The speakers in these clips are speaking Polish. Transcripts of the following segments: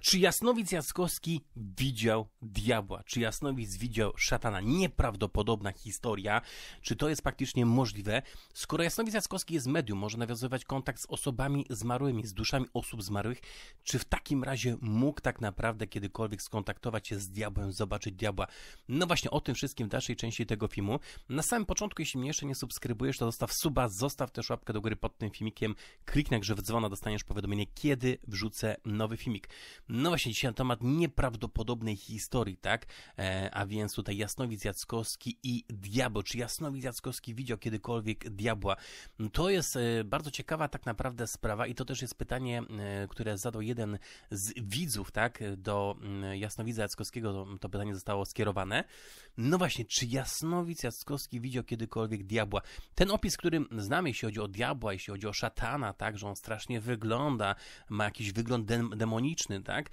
Czy Jasnowic Jaskowski widział diabła? Czy Jasnowic widział szatana? Nieprawdopodobna historia. Czy to jest praktycznie możliwe? Skoro Jasnowic Jaskowski jest medium, może nawiązywać kontakt z osobami zmarłymi, z duszami osób zmarłych, czy w takim razie mógł tak naprawdę kiedykolwiek skontaktować się z diabłem, zobaczyć diabła? No właśnie o tym wszystkim w dalszej części tego filmu. Na samym początku, jeśli mnie jeszcze nie subskrybujesz, to zostaw suba, zostaw też łapkę do góry pod tym filmikiem, kliknij że w dzwona, dostaniesz powiadomienie, kiedy wrzucę nowy filmik. No właśnie, dzisiaj na temat nieprawdopodobnej historii, tak? E, a więc tutaj Jasnowic Jackowski i Diabeł. Czy Jasnowic Jackowski widział kiedykolwiek Diabła? To jest e, bardzo ciekawa tak naprawdę sprawa i to też jest pytanie, e, które zadał jeden z widzów, tak? Do mm, Jasnowidza Jackowskiego to, to pytanie zostało skierowane. No właśnie, czy Jasnowic Jackowski widział kiedykolwiek Diabła? Ten opis, który znamy, jeśli chodzi o Diabła, jeśli chodzi o szatana, tak? Że on strasznie wygląda, ma jakiś wygląd demoniczny, tak? tak?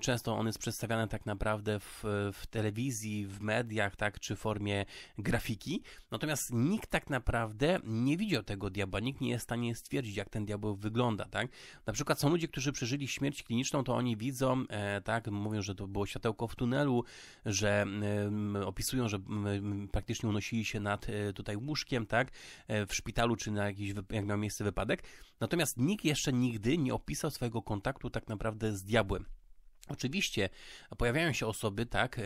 Często on jest przedstawiany tak naprawdę w, w telewizji, w mediach, tak, czy w formie grafiki. Natomiast nikt tak naprawdę nie widział tego diabła, nikt nie jest w stanie stwierdzić, jak ten diabeł wygląda, tak? Na przykład są ludzie, którzy przeżyli śmierć kliniczną, to oni widzą, e, tak, mówią, że to było światełko w tunelu, że opisują, że praktycznie unosili się nad e, tutaj łóżkiem, tak, e, w szpitalu, czy na jakiś, jak miał miejsce wypadek. Natomiast nikt jeszcze nigdy nie opisał swojego kontaktu tak naprawdę z diabłem. Oczywiście pojawiają się osoby, tak,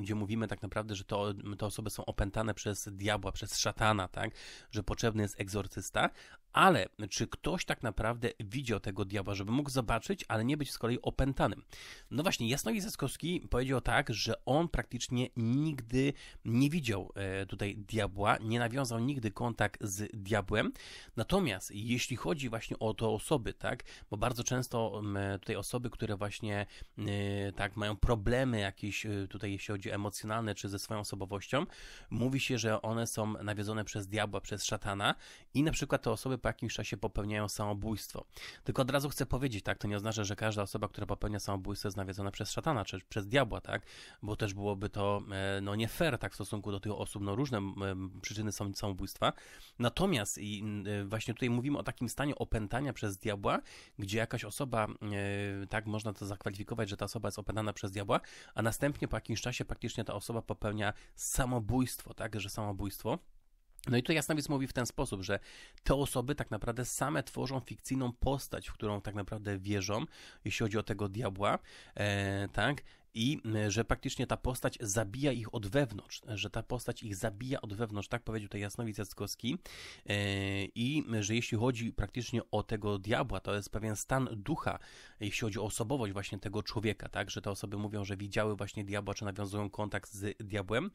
gdzie mówimy tak naprawdę, że to, te osoby są opętane przez diabła, przez szatana, tak, że potrzebny jest egzorcysta, ale czy ktoś tak naprawdę widział tego diabła, żeby mógł zobaczyć, ale nie być z kolei opętanym? No właśnie, Jasnowidz Zaskowski powiedział tak, że on praktycznie nigdy nie widział e, tutaj diabła, nie nawiązał nigdy kontakt z diabłem. Natomiast jeśli chodzi właśnie o te osoby, tak, bo bardzo często e, tutaj osoby, które właśnie Y, tak, mają problemy jakieś y, tutaj, jeśli chodzi o emocjonalne, czy ze swoją osobowością, mówi się, że one są nawiedzone przez diabła, przez szatana i na przykład te osoby po jakimś czasie popełniają samobójstwo. Tylko od razu chcę powiedzieć, tak, to nie oznacza, że każda osoba, która popełnia samobójstwo jest nawiedzona przez szatana, czy przez diabła, tak, bo też byłoby to, e, no, nie fair, tak, w stosunku do tych osób, no, różne przyczyny są samobójstwa. Natomiast i e, właśnie tutaj mówimy o takim stanie opętania przez diabła, gdzie jakaś osoba, e, tak, można to zakwalifikować że ta osoba jest opętana przez diabła, a następnie po jakimś czasie praktycznie ta osoba popełnia samobójstwo, tak, że samobójstwo. No i tutaj Jasnowic mówi w ten sposób, że te osoby tak naprawdę same tworzą fikcyjną postać, w którą tak naprawdę wierzą, jeśli chodzi o tego diabła, e, tak, i e, że praktycznie ta postać zabija ich od wewnątrz, e, że ta postać ich zabija od wewnątrz, tak powiedział tutaj Jasnowic Jackowski e, i że jeśli chodzi praktycznie o tego diabła, to jest pewien stan ducha, jeśli chodzi o osobowość właśnie tego człowieka, tak, że te osoby mówią, że widziały właśnie diabła, czy nawiązują kontakt z diabłem.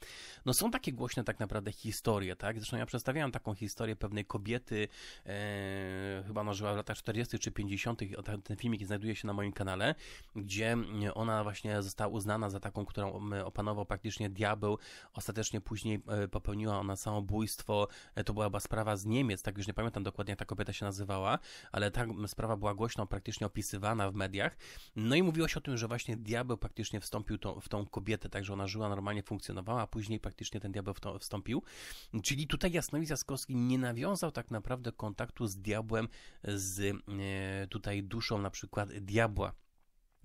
No są takie głośne tak naprawdę historie, tak, zresztą ja przedstawiałem taką historię pewnej kobiety, e, chyba ona żyła w latach 40 czy 50, ten filmik znajduje się na moim kanale, gdzie ona właśnie została uznana za taką, którą opanował praktycznie diabeł. Ostatecznie później e, popełniła ona samobójstwo. E, to była chyba sprawa z Niemiec, tak już nie pamiętam dokładnie, jak ta kobieta się nazywała, ale ta sprawa była głośno praktycznie opisywana w mediach. No i mówiło się o tym, że właśnie diabeł praktycznie wstąpił w tą kobietę, także ona żyła, normalnie funkcjonowała, a później praktycznie ten diabeł w to wstąpił. Czyli tutaj Jasnowica Jaskowski nie nawiązał tak naprawdę kontaktu z diabłem, z e, tutaj duszą na przykład diabła.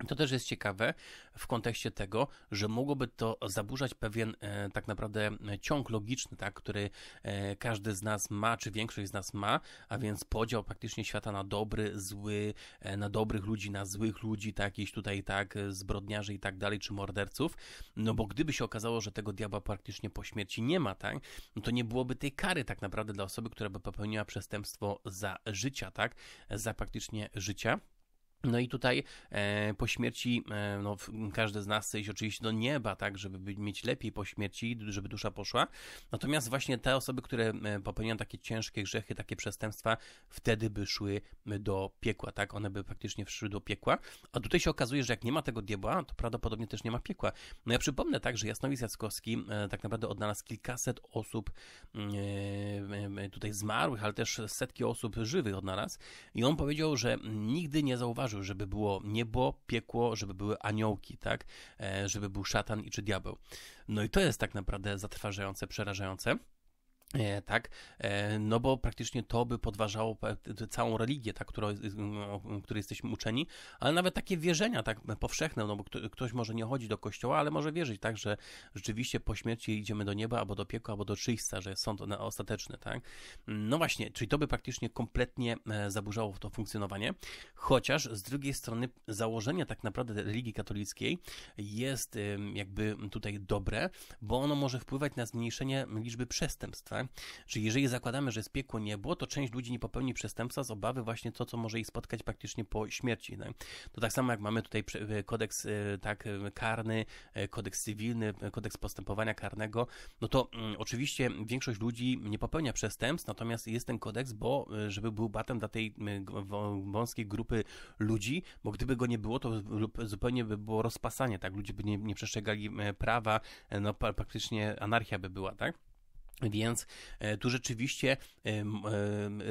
To też jest ciekawe w kontekście tego, że mogłoby to zaburzać pewien e, tak naprawdę ciąg logiczny, tak, który e, każdy z nas ma, czy większość z nas ma, a więc podział praktycznie świata na dobry, zły, e, na dobrych ludzi, na złych ludzi, tak, jakiś tutaj tak, zbrodniarzy i tak dalej, czy morderców. No bo gdyby się okazało, że tego diabła praktycznie po śmierci nie ma, tak, no to nie byłoby tej kary tak naprawdę dla osoby, która by popełniła przestępstwo za życia, tak, za praktycznie życia. No i tutaj e, po śmierci e, no, każdy z nas chce iść oczywiście do nieba, tak, żeby mieć lepiej po śmierci, żeby dusza poszła. Natomiast właśnie te osoby, które e, popełniają takie ciężkie grzechy, takie przestępstwa, wtedy by szły e, do piekła, tak? One by faktycznie szły do piekła. A tutaj się okazuje, że jak nie ma tego diabła, to prawdopodobnie też nie ma piekła. No ja przypomnę tak, że Jasnowidz Jackowski e, tak naprawdę odnalazł kilkaset osób mm, e, tutaj zmarłych, ale też setki osób żywych odnalazł i on powiedział, że nigdy nie zauważył marzył, żeby było niebo, piekło, żeby były aniołki, tak? E, żeby był szatan i czy diabeł. No i to jest tak naprawdę zatrważające, przerażające. E, tak, e, no bo praktycznie to by podważało całą religię, tak, którą, której jesteśmy uczeni, ale nawet takie wierzenia tak powszechne, no bo ktoś może nie chodzi do kościoła, ale może wierzyć tak, że rzeczywiście po śmierci idziemy do nieba, albo do piekła, albo do czyśca, że są sąd ostateczny, tak. No właśnie, czyli to by praktycznie kompletnie e, zaburzało to funkcjonowanie, chociaż z drugiej strony założenie tak naprawdę religii katolickiej jest jakby tutaj dobre, bo ono może wpływać na zmniejszenie liczby przestępstw, tak? Że jeżeli zakładamy, że jest piekło niebo, to część ludzi nie popełni przestępstwa z obawy właśnie to, co może ich spotkać praktycznie po śmierci. Tak? To tak samo jak mamy tutaj e, kodeks e, tak e, karny, kodeks cywilny, kodeks postępowania karnego, no to mm, oczywiście większość ludzi nie popełnia przestępstw, natomiast jest ten kodeks, bo żeby był batem dla tej wąskiej grupy ludzi, bo gdyby go nie było, to zupełnie by było rozpasanie, tak? Ludzie by nie, nie przestrzegali prawa, no praktycznie anarchia by była, tak? Więc e, tu rzeczywiście e, e,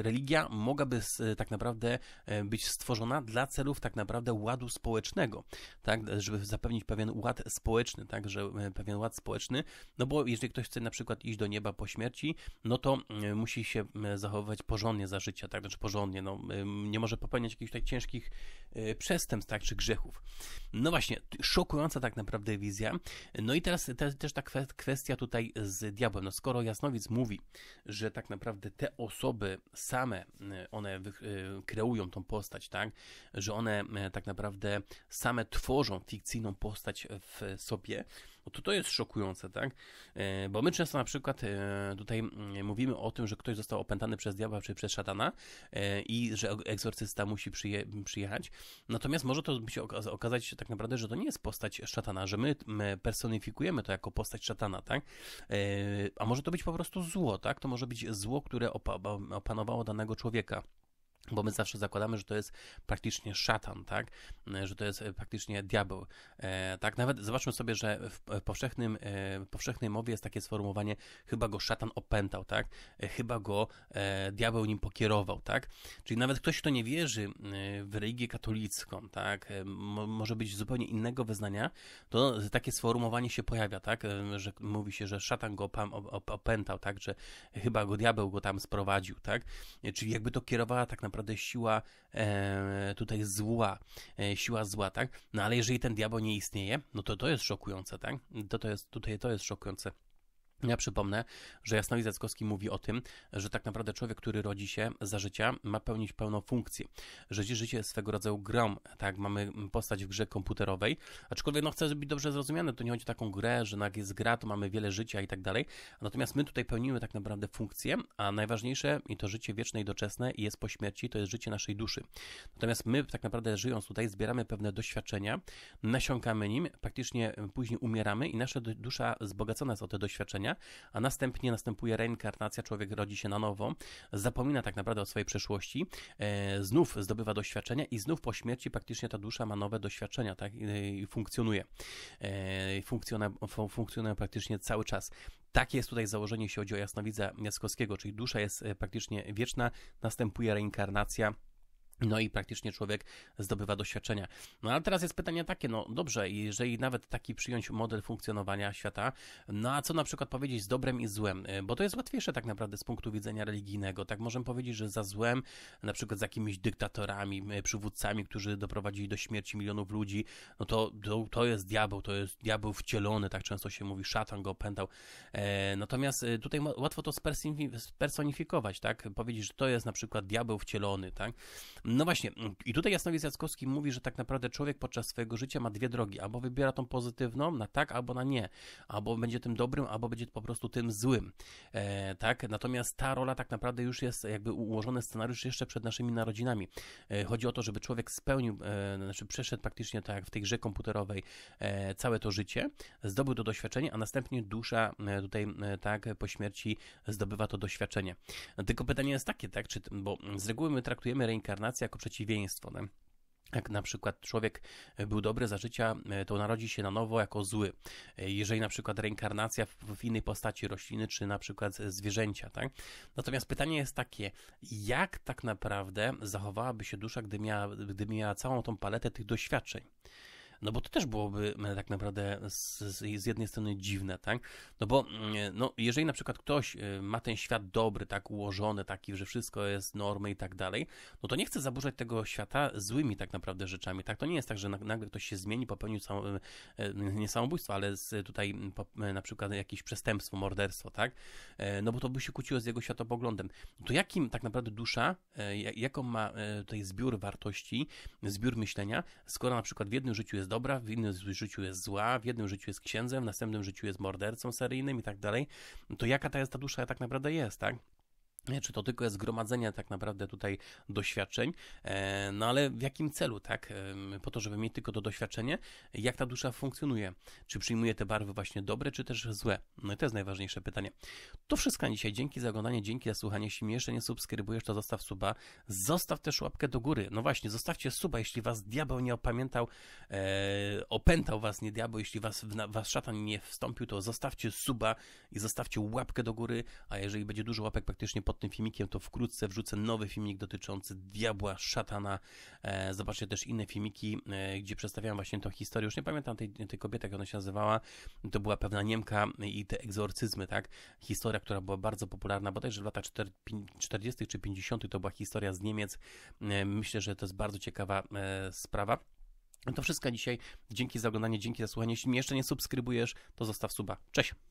religia mogłaby tak naprawdę być stworzona dla celów tak naprawdę ładu społecznego, tak, żeby zapewnić pewien ład społeczny, tak, że pewien ład społeczny, no bo jeżeli ktoś chce na przykład iść do nieba po śmierci, no to musi się zachowywać porządnie za życia, tak, znaczy porządnie, no nie może popełniać jakichś tak ciężkich przestępstw, tak, czy grzechów. No właśnie, szokująca tak naprawdę wizja. No i teraz też ta kwestia tutaj z diabłem, no skoro ja Sosnowiec mówi, że tak naprawdę te osoby same, y, one y, kreują tą postać, tak? Że one y, tak naprawdę same tworzą fikcyjną postać w sobie to, to jest szokujące, tak? E, bo my często na przykład e, tutaj mm, mówimy o tym, że ktoś został opętany przez diabła czy przez szatana e, i że egzorcysta musi przyje, przyjechać. Natomiast może to się okazać się tak naprawdę, że to nie jest postać szatana, że my, my personifikujemy to jako postać szatana, tak? A może to być po prostu zło, tak? To może być zło, które opanowało danego człowieka bo my zawsze zakładamy, że to jest praktycznie szatan, tak? E, że to jest e, praktycznie diabeł. E, tak, nawet zobaczmy sobie, że w e, powszechnym, e, powszechnej mowie jest takie sformułowanie chyba go szatan opętał, tak? E, chyba go diabeł nim pokierował, tak? Czyli nawet ktoś, kto nie wierzy w religię katolicką, tak? może być zupełnie innego wyznania, to takie sformułowanie się pojawia, tak? Że mówi się, że szatan go opętał, tak? Że chyba go diabeł go tam sprowadził, tak? Czyli jakby to kierowała tak naprawdę naprawdę siła e, tutaj zła, e, siła zła, tak? No ale jeżeli ten diabeł nie istnieje, no to to jest szokujące, tak? To, to jest, tutaj to jest szokujące. Ja przypomnę, że Jasnowic Zackowski mówi o tym, że tak naprawdę człowiek, który rodzi się za życia, ma pełnić pełną funkcję. Że życie jest swego rodzaju grą, tak? Mamy postać w grze komputerowej, aczkolwiek no chcę być dobrze zrozumiane, to nie chodzi o taką grę, że jak jest gra, to mamy wiele życia i tak dalej. Natomiast my tutaj pełnimy tak naprawdę funkcję, a najważniejsze i to życie wieczne i doczesne i jest po śmierci, to jest życie naszej duszy. Natomiast my tak naprawdę żyjąc tutaj zbieramy pewne doświadczenia, nasiąkamy nim, praktycznie później umieramy i nasza dusza zbogacona jest o te doświadczenia, a następnie następuje reinkarnacja, człowiek rodzi się na nowo, zapomina tak naprawdę o swojej przeszłości, e, znów zdobywa doświadczenia i znów po śmierci praktycznie ta dusza ma nowe doświadczenia tak? i funkcjonuje. E, funkcjonuje, praktycznie cały czas. Takie jest tutaj założenie, jeśli chodzi o jasnowidza Jackowskiego, czyli dusza jest e, praktycznie wieczna, następuje reinkarnacja, no i praktycznie człowiek zdobywa doświadczenia. No ale teraz jest pytanie takie, no dobrze, jeżeli nawet taki przyjąć model funkcjonowania świata, no a co na przykład powiedzieć z dobrem i złem? Bo to jest łatwiejsze tak naprawdę z punktu widzenia religijnego. Tak możemy powiedzieć, że za złem, na przykład z jakimiś dyktatorami, przywódcami, którzy doprowadzili do śmierci milionów ludzi, no to, to, to jest diabeł, to jest diabeł wcielony, tak często się mówi, szatan go opętał. E, natomiast e, tutaj łatwo to spersonifikować, tak? Powiedzieć, że to jest na przykład diabeł wcielony, tak? No właśnie, mm, i tutaj Jasnowiec Jackowski mówi, że tak naprawdę człowiek podczas swojego życia ma dwie drogi, albo wybiera tą pozytywną na tak, albo na nie, albo będzie tym dobrym, albo będzie po prostu tym złym, e, tak? Natomiast ta rola tak naprawdę już jest jakby ułożony scenariusz jeszcze przed naszymi narodzinami. E, chodzi o to, żeby człowiek spełnił, e, znaczy przeszedł praktycznie tak w tej grze komputerowej e, całe to życie, zdobył to doświadczenie, a następnie dusza e, tutaj e, tak po śmierci zdobywa to doświadczenie. Tylko pytanie jest takie, tak? Czy, bo z reguły my traktujemy reinkarnację jako przeciwieństwo. Nie? Jak na przykład człowiek był dobry za życia, to narodzi się na nowo jako zły. Jeżeli na przykład reinkarnacja w, innej postaci rośliny, czy na przykład zwierzęcia, tak? Natomiast pytanie jest takie, jak tak naprawdę zachowałaby się dusza, gdy miała, gdy miała całą tą paletę tych doświadczeń? No bo to też byłoby e, tak naprawdę z, z jednej strony dziwne, tak? No bo mm, e, no, jeżeli na przykład ktoś e, ma ten świat dobry, tak ułożony, taki, że wszystko jest normy i tak dalej, no to nie chce zaburzać tego świata złymi tak naprawdę rzeczami, tak? To nie jest tak, że nagle ktoś się zmieni, popełnił sam, nie samobójstwo, ale z, tutaj mm, na przykład jakieś przestępstwo, morderstwo, tak? No bo to by się kłóciło z jego światopoglądem. No to jakim tak naprawdę dusza, jaką ma tutaj zbiór wartości, zbiór myślenia, skoro na przykład w jednym życiu jest jest dobra, w innym życiu jest zła, w jednym życiu jest księdzem, w następnym życiu jest mordercą seryjnym i tak dalej, to jaka ta jest ta dusza tak naprawdę jest, tak? czy to tylko jest zgromadzenie tak naprawdę tutaj doświadczeń, e, no ale w jakim celu, tak? E, po to, żeby mieć tylko to doświadczenie, jak ta dusza funkcjonuje? Czy przyjmuje te barwy właśnie dobre, czy też złe? No i to jest najważniejsze pytanie. To wszystko na dzisiaj. Dzięki za oglądanie, dzięki za słuchanie. Jeśli jeszcze nie subskrybujesz, to zostaw suba. Zostaw też łapkę do góry. No właśnie, zostawcie suba, jeśli was diabeł nie opamiętał, e, opętał was nie diabeł, jeśli was, was szatan nie wstąpił, to zostawcie suba i zostawcie łapkę do góry, a jeżeli będzie dużo łapek praktycznie pod pod tym filmikiem, to wkrótce wrzucę nowy filmik dotyczący diabła, szatana. E, zobaczcie też inne filmiki, e, gdzie przedstawiałem właśnie tą historię. Już nie pamiętam tej, tej kobiety, jak ona się nazywała. To była pewna Niemka i te egzorcyzmy, tak? Historia, która była bardzo popularna, bodajże w latach 40. czy 50. to była historia z Niemiec. E, myślę, że to jest bardzo ciekawa sprawa. To wszystko dzisiaj. Dzięki za oglądanie, dzięki za słuchanie. Jeśli mnie jeszcze nie subskrybujesz, to zostaw suba. Cześć!